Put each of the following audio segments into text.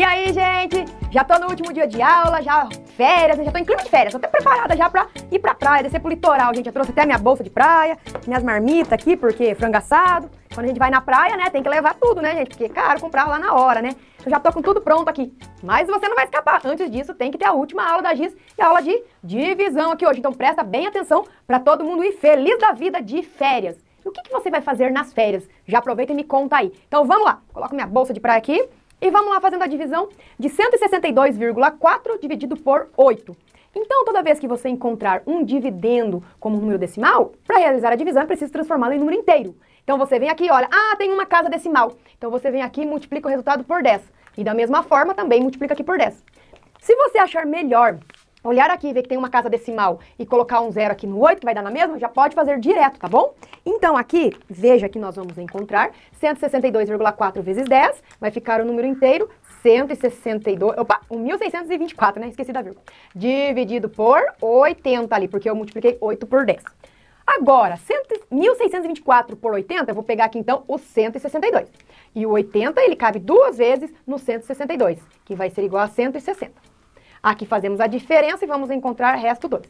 E aí, gente? Já tô no último dia de aula, já férias, já tô em clima de férias, tô até preparada já pra ir pra praia, descer pro litoral, gente. Eu trouxe até minha bolsa de praia, minhas marmitas aqui, porque frango assado. Quando a gente vai na praia, né, tem que levar tudo, né, gente? Porque é caro comprar lá na hora, né? Eu então já tô com tudo pronto aqui. Mas você não vai escapar. Antes disso, tem que ter a última aula da GIS e a aula de divisão aqui hoje. Então presta bem atenção para todo mundo ir feliz da vida de férias. E o que, que você vai fazer nas férias? Já aproveita e me conta aí. Então vamos lá. Coloco minha bolsa de praia aqui. E vamos lá fazendo a divisão de 162,4 dividido por 8. Então, toda vez que você encontrar um dividendo como um número decimal, para realizar a divisão, é preciso transformá-lo em número inteiro. Então, você vem aqui e olha, ah, tem uma casa decimal. Então, você vem aqui e multiplica o resultado por 10. E da mesma forma, também multiplica aqui por 10. Se você achar melhor olhar aqui e ver que tem uma casa decimal e colocar um zero aqui no 8, que vai dar na mesma, já pode fazer direto, tá bom? Então, aqui, veja que nós vamos encontrar 162,4 vezes 10, vai ficar o número inteiro, 162, opa, 1.624, né? Esqueci da vírgula. Dividido por 80 ali, porque eu multipliquei 8 por 10. Agora, 1.624 por 80, eu vou pegar aqui então o 162. E o 80, ele cabe duas vezes no 162, que vai ser igual a 160. Aqui fazemos a diferença e vamos encontrar resto 2.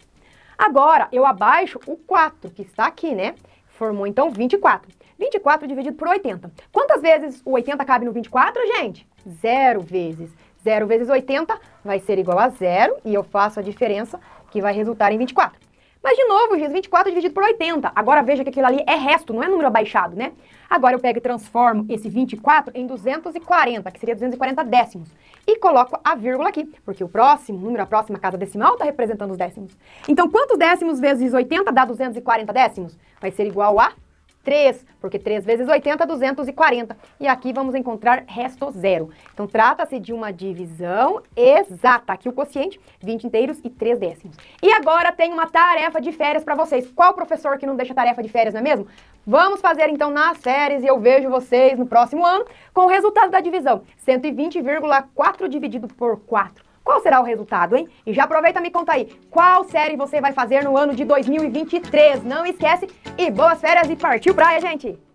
Agora, eu abaixo o 4, que está aqui, né? Formou, então, 24. 24 dividido por 80. Quantas vezes o 80 cabe no 24, gente? Zero vezes. 0 vezes 80 vai ser igual a zero e eu faço a diferença que vai resultar em 24. Mas, de novo, Giz, 24 dividido por 80. Agora veja que aquilo ali é resto, não é número abaixado, né? Agora eu pego e transformo esse 24 em 240, que seria 240 décimos. E coloco a vírgula aqui, porque o próximo, o número, a próxima casa decimal está representando os décimos. Então, quantos décimos vezes 80 dá 240 décimos? Vai ser igual a 3, porque 3 vezes 80 é 240. E aqui vamos encontrar resto zero. Então, trata-se de uma divisão exata. Aqui o quociente, 20 inteiros e 3 décimos. E agora tem uma tarefa de férias para vocês. Qual professor que não deixa tarefa de férias, não é mesmo? Vamos fazer, então, nas férias e eu vejo vocês no próximo ano com o resultado da divisão. 120,4 dividido por 4. Qual será o resultado, hein? E já aproveita e me conta aí, qual série você vai fazer no ano de 2023? Não esquece e boas férias e partiu praia, gente!